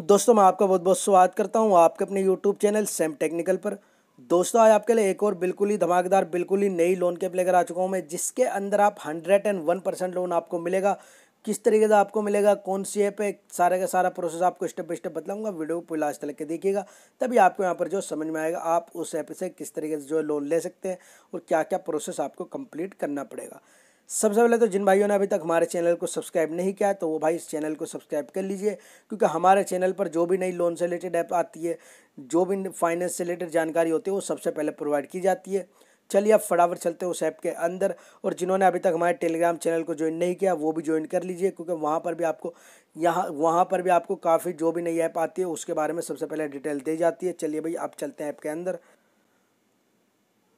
दोस्तों मैं आपका बहुत बहुत स्वागत करता हूँ आपके अपने यूट्यूब चैनल सेम टेक्निकल पर दोस्तों आज आपके लिए एक और बिल्कुल ही धमाकेदार बिल्कुल ही नई लोन कैप लेकर आ चुका हूँ मैं जिसके अंदर आप hundred and one percent loan आपको मिलेगा किस तरीके से आपको मिलेगा कौन सी ऐप है सारे का सारा प्रोसेस आपको स्टेप बाई स्टेप बताऊंगा वीडियो को लास्ट तक के देखिएगा तभी आपको यहाँ पर जो समझ में आएगा आप उस ऐप से किस तरीके से जो लोन ले सकते हैं और क्या क्या प्रोसेस आपको कंप्लीट करना पड़ेगा सबसे पहले तो जिन भाइयों ने अभी तक हमारे चैनल को सब्सक्राइब नहीं किया तो वो भाई इस चैनल को सब्सक्राइब कर लीजिए क्योंकि हमारे चैनल पर जो भी नई लोन से रिलेटेड ऐप आती है जो भी फाइनेंस से रिलेटेड जानकारी होती है वो सबसे पहले प्रोवाइड की जाती है चलिए अब फटाफट चलते हैं उस ऐप के अंदर और जिन्होंने अभी तक हमारे टेलीग्राम चैनल को ज्वाइन नहीं किया वो भी ज्वाइन कर लीजिए क्योंकि वहाँ पर भी आपको यहाँ वहाँ पर भी आपको काफ़ी जो भी नई ऐप आती है उसके बारे में सबसे पहले डिटेल दी जाती है चलिए भाई आप चलते हैं ऐप के अंदर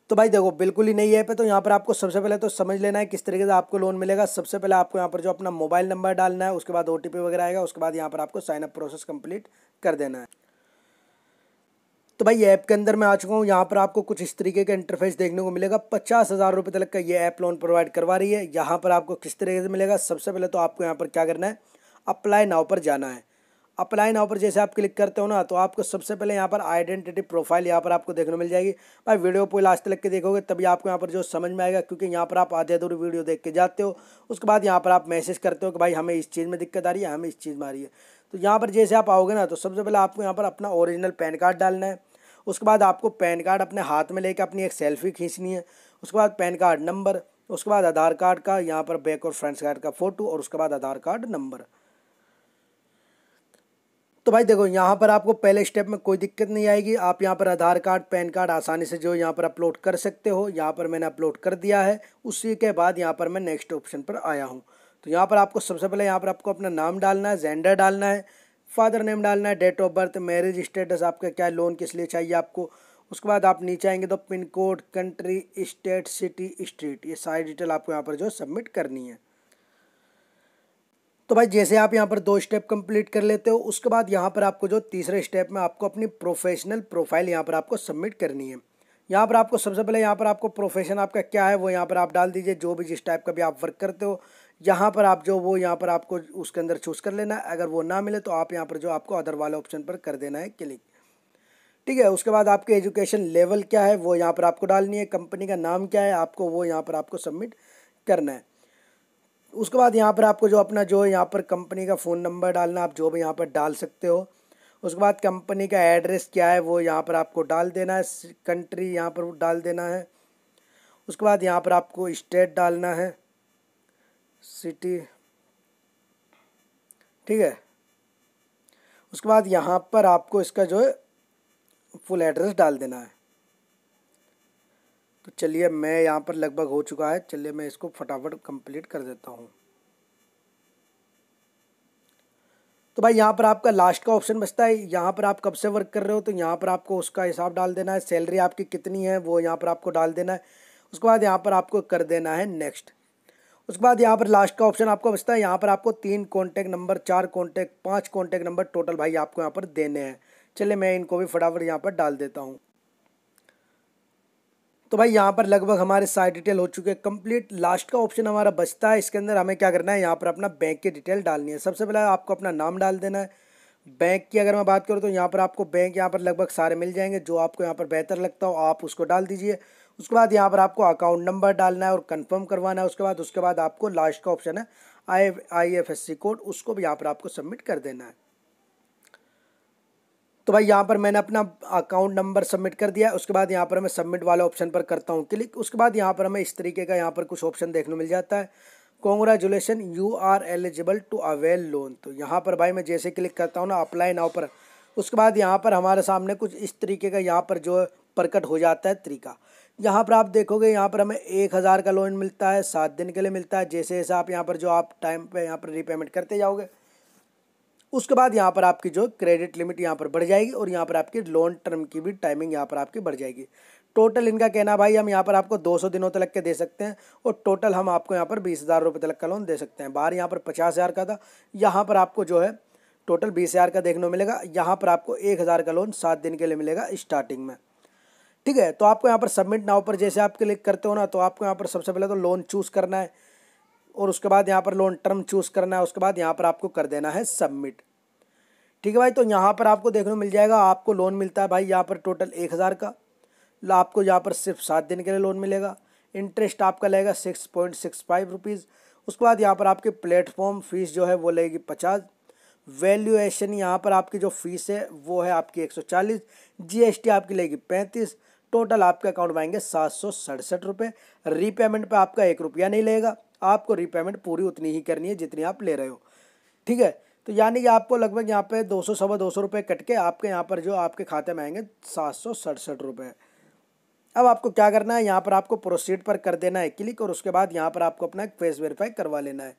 तो भाई देखो बिल्कुल ही नहीं है तो यहाँ पर आपको सबसे पहले तो समझ लेना है किस तरीके से आपको लोन मिलेगा सबसे पहले आपको यहाँ पर जो अपना मोबाइल नंबर डालना है उसके बाद ओ वगैरह आएगा उसके बाद यहाँ पर आपको साइनअप प्रोसेस कम्प्लीट कर देना है तो भाई ऐप के अंदर मैं आ चुका हूँ यहाँ पर आपको कुछ इस तरीके का इंटरफेस देखने को मिलेगा पचास हज़ार रुपये तक का ये ऐप लोन प्रोवाइड करवा रही है यहाँ पर आपको किस तरीके से मिलेगा सबसे पहले तो आपको यहाँ पर क्या करना है अप्लाई नाव पर जाना है अप्लाई नाउ पर जैसे आप क्लिक करते हो ना तो आपको सबसे पहले यहाँ पर आइडेंटिटी प्रोफाइल यहाँ पर आपको देखने मिल जाएगी भाई वीडियो पूरी लास्ट तक के देखोगे तभी आपको यहाँ पर जो समझ में आएगा क्योंकि यहाँ पर आप आधे अधूर वीडियो देख के जाते हो उसके बाद यहाँ पर आप मैसेज करते हो कि भाई हमें इस चीज़ में दिक्कत आ रही है हमें इस चीज़ में आ रही है तो यहाँ पर जैसे आप आओगे ना तो सबसे पहले आपको यहाँ पर अपना ओरिजिनल पैन कार्ड डालना है उसके बाद आपको पैन कार्ड अपने हाथ में लेकर अपनी एक सेल्फी खींचनी है उसके बाद पैन कार्ड नंबर उसके बाद आधार कार्ड का यहाँ पर बैक और फ्रेंड्स कार्ड का फ़ोटो और उसके बाद आधार कार्ड नंबर तो भाई देखो यहाँ पर आपको पहले स्टेप में कोई दिक्कत नहीं आएगी आप यहाँ पर आधार कार्ड पैन कार्ड आसानी से जो यहाँ पर अपलोड कर सकते हो यहाँ पर मैंने अपलोड कर दिया है उसी के बाद यहाँ पर मैं नेक्स्ट ऑप्शन पर आया हूँ तो यहाँ पर आपको सबसे पहले यहाँ पर आपको अपना नाम डालना है जेंडर डालना है फादर नेम डालना है date of birth marriage status आपका क्या है लोन किस लिए चाहिए आपको उसके बाद आप नीचे आएंगे तो pin code country state city street ये सारी डिटेल आपको यहाँ पर जो सबमिट करनी है तो भाई जैसे आप यहाँ पर दो स्टेप कंप्लीट कर लेते हो उसके बाद यहाँ पर आपको जो तीसरे स्टेप में आपको अपनी प्रोफेशनल प्रोफाइल यहाँ पर आपको सबमिट करनी है यहाँ पर आपको सबसे पहले यहाँ पर आपको प्रोफेशन आपका क्या है वो यहाँ पर आप डाल दीजिए जो भी जिस टाइप का भी आप वर्क करते हो यहाँ पर आप जो वो यहाँ पर आपको उसके अंदर चूज़ कर लेना है अगर वो ना मिले तो आप यहाँ पर जो आपको अदर वाले ऑप्शन पर कर देना है क्लिक ठीक है उसके बाद आपके एजुकेशन लेवल क्या है वो यहाँ पर आपको डालनी है कंपनी का नाम क्या है आपको वो यहाँ पर आपको सबमिट करना है उसके बाद यहाँ पर आपको जो अपना जो यहाँ पर कंपनी का फ़ोन नंबर डालना आप जो भी यहाँ पर डाल सकते हो उसके बाद कंपनी का एड्रेस क्या है वो यहाँ पर आपको डाल देना है कंट्री यहाँ पर डाल देना है उसके बाद यहाँ पर आपको स्टेट डालना है सिटी ठीक है उसके बाद यहाँ पर आपको इसका जो है फुल एड्रेस डाल देना है तो चलिए मैं यहाँ पर लगभग हो चुका है चलिए मैं इसको फटाफट कंप्लीट कर देता हूँ तो भाई यहाँ पर आपका लास्ट का ऑप्शन बचता है यहाँ पर आप कब से वर्क कर रहे हो तो यहाँ पर आपको उसका हिसाब डाल देना है सैलरी आपकी कितनी है वो यहाँ पर आपको डाल देना है उसके बाद यहाँ पर आपको कर देना है नेक्स्ट उसके बाद यहाँ पर लास्ट का ऑप्शन आपको बचता है यहाँ पर आपको तीन कॉन्टैक्ट नंबर चार कॉन्टैक्ट पाँच कॉन्टैक्ट नंबर टोटल भाई आपको यहाँ पर देने हैं चलिए मैं इनको भी फटाफट यहाँ पर डाल देता हूँ तो भाई यहाँ पर लगभग हमारे सारे डिटेल हो चुके हैं कंप्लीट लास्ट का ऑप्शन हमारा बचता है इसके अंदर हमें क्या करना है यहाँ पर अपना बैंक की डिटेल डालनी है सबसे पहले आपको अपना नाम डाल देना है बैंक की अगर मैं बात करूँ तो यहाँ पर आपको बैंक यहाँ पर लगभग सारे मिल जाएंगे जो आपको यहाँ पर बेहतर लगता हो आप उसको डाल दीजिए उसके बाद यहाँ पर आपको अकाउंट नंबर डालना है और कन्फर्म करवाना है उसके बाद उसके बाद आपको लास्ट का ऑप्शन है I I F S C code उसको भी यहाँ पर आपको सबमिट कर देना है तो भाई यहाँ पर मैंने अपना अकाउंट नंबर सबमिट कर दिया उसके बाद यहाँ पर मैं सबमिट वाले ऑप्शन पर करता हूँ क्लिक उसके बाद यहाँ पर हमें इस तरीके का यहाँ पर कुछ ऑप्शन देखने मिल जाता है congratulation you are eligible to avail loan तो यहाँ पर भाई मैं जैसे क्लिक करता हूँ ना अप्लाई नाव पर उसके बाद यहाँ पर हमारे सामने कुछ इस तरीके का यहाँ पर जो प्रकट हो जाता है तरीका यहाँ पर आप देखोगे यहाँ पर हमें एक हज़ार का लोन मिलता है सात दिन के लिए मिलता है जैसे जैसे आप यहाँ पर जो आप टाइम पे यहाँ पर रीपेमेंट करते जाओगे उसके बाद यहाँ पर आपकी जो क्रेडिट लिमिट यहाँ पर बढ़ जाएगी और यहाँ पर आपकी लोन टर्म की भी टाइमिंग यहाँ पर आपकी बढ़ जाएगी टोटल इनका कहना भाई हम यहाँ पर आपको 200 दिनों तक के दे सकते हैं और टोटल हम आपको यहाँ पर बीस हज़ार रुपये तक का लोन दे सकते हैं बाहर यहाँ पर पचास हज़ार का था यहाँ पर आपको जो है टोटल बीस हज़ार का देखने को मिलेगा यहाँ पर आपको एक हज़ार का लोन सात दिन के लिए मिलेगा स्टार्टिंग में ठीक है तो आपको यहाँ पर सबमिट नाव पर जैसे आप क्लिक करते हो ना तो आपको यहाँ पर सबसे पहले तो लोन चूज़ करना है और उसके बाद यहाँ पर लोन टर्म चूज़ करना है उसके बाद यहाँ पर आपको कर देना है सबमिट ठीक है भाई तो यहाँ पर आपको देखने को मिल जाएगा आपको लोन मिलता है भाई यहाँ पर टोटल एक हज़ार का आपको यहाँ पर सिर्फ सात दिन के लिए लोन मिलेगा इंटरेस्ट आपका लगेगा six point six five rupees उसके बाद यहाँ पर आपके प्लेटफॉर्म फ़ीस जो है वो लगेगी पचास वैल्यूएशन यहाँ पर आपकी जो फ़ीस है वो है आपकी एक सौ चालीस जी एस टी आपकी लगेगी पैंतीस टोटल आपके अकाउंट में आएंगे सात सौ सड़सठ रुपये रीपेमेंट पर आपका एक रुपया नहीं लगेगा आपको रिपेमेंट पूरी उतनी ही करनी है जितनी आप ले रहे हो ठीक है तो यानी कि आपको लगभग यहाँ पे दो सौ सवा दो सौ रुपये कट के आपके यहाँ पर जो आपके खाते में आएंगे सात सौ सड़सठ रुपये अब आपको क्या करना है यहाँ पर आपको प्रोसीड पर कर देना है क्लिक और उसके बाद यहाँ पर आपको अपना फेस वेरीफाई करवा लेना है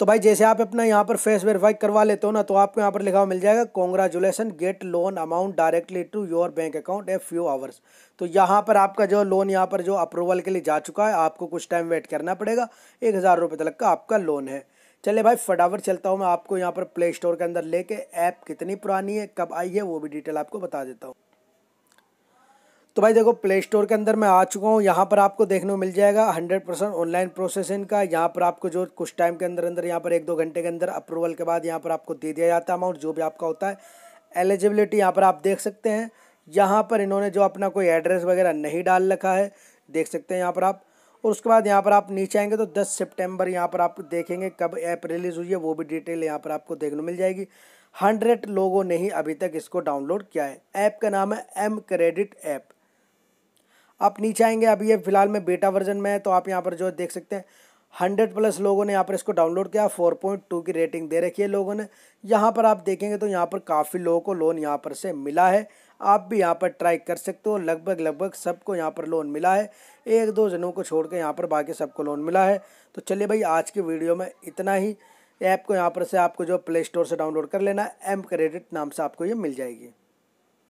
तो भाई जैसे आप अपना यहाँ पर फेस वेरीफाई करवा लेते हो ना तो आपको यहाँ पर लिखा हुआ मिल जाएगा congratulation get loan amount directly to your bank account a few hours तो यहाँ पर आपका जो लोन यहाँ पर जो अप्रूवल के लिए जा चुका है आपको कुछ टाइम वेट करना पड़ेगा एक हज़ार रुपये तक का आपका लोन है चले भाई फटाफट चलता हूँ मैं आपको यहाँ पर प्ले स्टोर के अंदर लेके ऐप कितनी पुरानी है कब आई है वो भी डिटेल आपको बता देता हूँ तो भाई देखो प्ले स्टोर के अंदर मैं आ चुका हूँ यहाँ पर आपको देखने को मिल जाएगा हंड्रेड परसेंट ऑनलाइन प्रोसेस इनका यहाँ पर आपको जो कुछ टाइम के अंदर अंदर यहाँ पर एक दो घंटे के अंदर अप्रूवल के बाद यहाँ पर आपको दे दिया जाता है अमाउंट जो भी आपका होता है एलिजिबिलिटी यहाँ पर आप देख सकते हैं यहाँ पर इन्होंने जो अपना कोई एड्रेस वगैरह नहीं डाल रखा है देख सकते हैं यहाँ पर आप और उसके बाद यहाँ पर आप नीचे आएंगे तो दस सेप्टेम्बर यहाँ पर आप देखेंगे कब ऐप रिलीज़ हुई है वो भी डिटेल यहाँ पर आपको देखने मिल जाएगी हंड्रेड लोगों ने ही अभी तक इसको डाउनलोड किया है ऐप का नाम है एम क्रेडिट ऐप आप नीचे आएंगे अभी ये फिलहाल में बेटा वर्जन में है तो आप यहाँ पर जो देख सकते हैं हंड्रेड प्लस लोगों ने यहाँ पर इसको डाउनलोड किया फोर पॉइंट टू की रेटिंग दे रखी है लोगों ने यहाँ पर आप देखेंगे तो यहाँ पर काफ़ी लोगों को लोन यहाँ पर से मिला है आप भी यहाँ पर ट्राई कर सकते हो लगभग लगभग सबको यहाँ पर लोन मिला है एक दो जनों को छोड़ कर यहाँ पर बाकी सबको लोन मिला है तो चलिए भाई आज की वीडियो में इतना ही ऐप को यहाँ पर से आपको जो प्ले स्टोर से डाउनलोड कर लेना एम क्रेडिट नाम से आपको ये मिल जाएगी